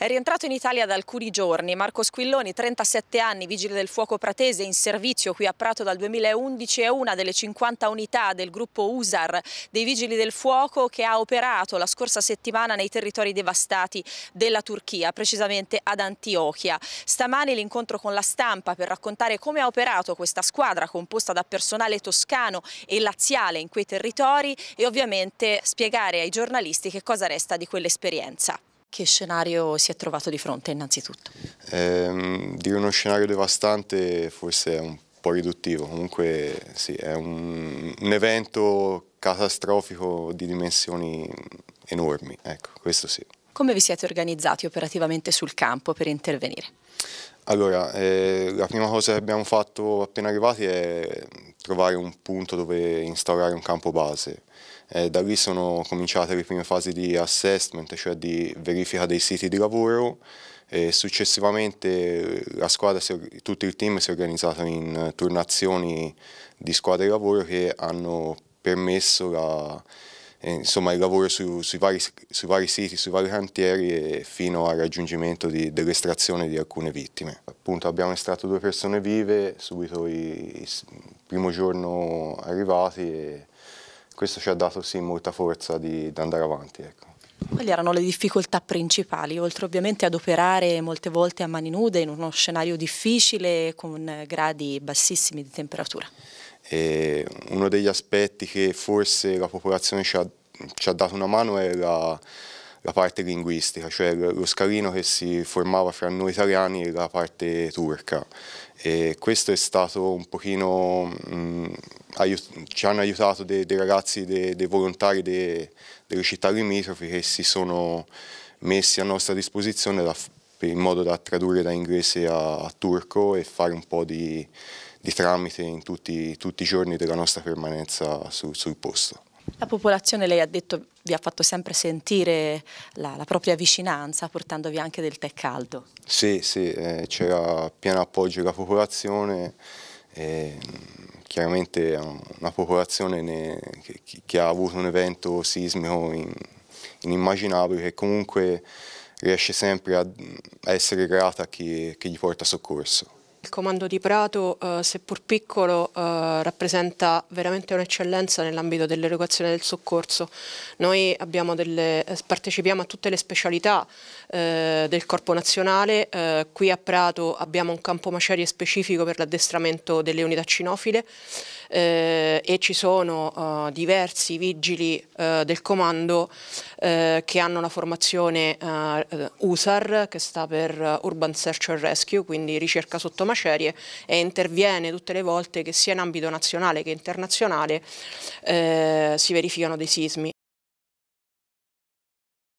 È rientrato in Italia da alcuni giorni Marco Squilloni, 37 anni, vigile del fuoco pratese in servizio qui a Prato dal 2011, è una delle 50 unità del gruppo USAR dei vigili del fuoco che ha operato la scorsa settimana nei territori devastati della Turchia, precisamente ad Antiochia. Stamani l'incontro con la stampa per raccontare come ha operato questa squadra composta da personale toscano e laziale in quei territori e ovviamente spiegare ai giornalisti che cosa resta di quell'esperienza. Che scenario si è trovato di fronte innanzitutto? Eh, dire uno scenario devastante forse è un po' riduttivo, comunque sì, è un, un evento catastrofico di dimensioni enormi, ecco, questo sì. Come vi siete organizzati operativamente sul campo per intervenire? Allora, eh, la prima cosa che abbiamo fatto appena arrivati è trovare un punto dove instaurare un campo base. Eh, da lì sono cominciate le prime fasi di assessment, cioè di verifica dei siti di lavoro e successivamente squadra, tutto il team si è organizzato in turnazioni di squadre di lavoro che hanno permesso la eh, insomma, il lavoro su, sui, vari, sui, vari, siti, sui vari cantieri fino al raggiungimento dell'estrazione di alcune vittime. Appunto abbiamo estratto due persone vive subito il primo giorno arrivati e questo ci ha dato sì, molta forza di, di andare avanti. Ecco. Quali erano le difficoltà principali, oltre ovviamente ad operare molte volte a mani nude in uno scenario difficile con gradi bassissimi di temperatura? E uno degli aspetti che forse la popolazione ci ha, ci ha dato una mano è la, la parte linguistica, cioè lo scalino che si formava fra noi italiani e la parte turca. E questo è stato un pochino, mh, mm, ci hanno aiutato dei, dei ragazzi, dei, dei volontari de, delle città limitrofi che si sono messi a nostra disposizione da, in modo da tradurre da inglese a, a turco e fare un po' di di tramite in tutti, tutti i giorni della nostra permanenza su, sul posto. La popolazione, lei ha detto, vi ha fatto sempre sentire la, la propria vicinanza portandovi anche del tè caldo. Sì, sì, eh, c'era pieno appoggio della popolazione, eh, chiaramente è una popolazione ne, che, che, ha avuto un evento sismico in, inimmaginabile che comunque riesce sempre a, essere grata a chi, chi gli porta soccorso. Il comando di Prato, eh, seppur piccolo, eh, rappresenta veramente un'eccellenza nell'ambito dell'erogazione del soccorso. Noi delle, eh, partecipiamo a tutte le specialità eh, del Corpo Nazionale, eh, qui a Prato abbiamo un campo macerie specifico per l'addestramento delle unità cinofile eh, e ci sono uh, diversi vigili uh, del comando uh, che hanno una formazione USAR che sta per Urban Search and Rescue, quindi ricerca sotto macerie e interviene tutte le volte che sia in ambito nazionale che internazionale si verificano dei sismi.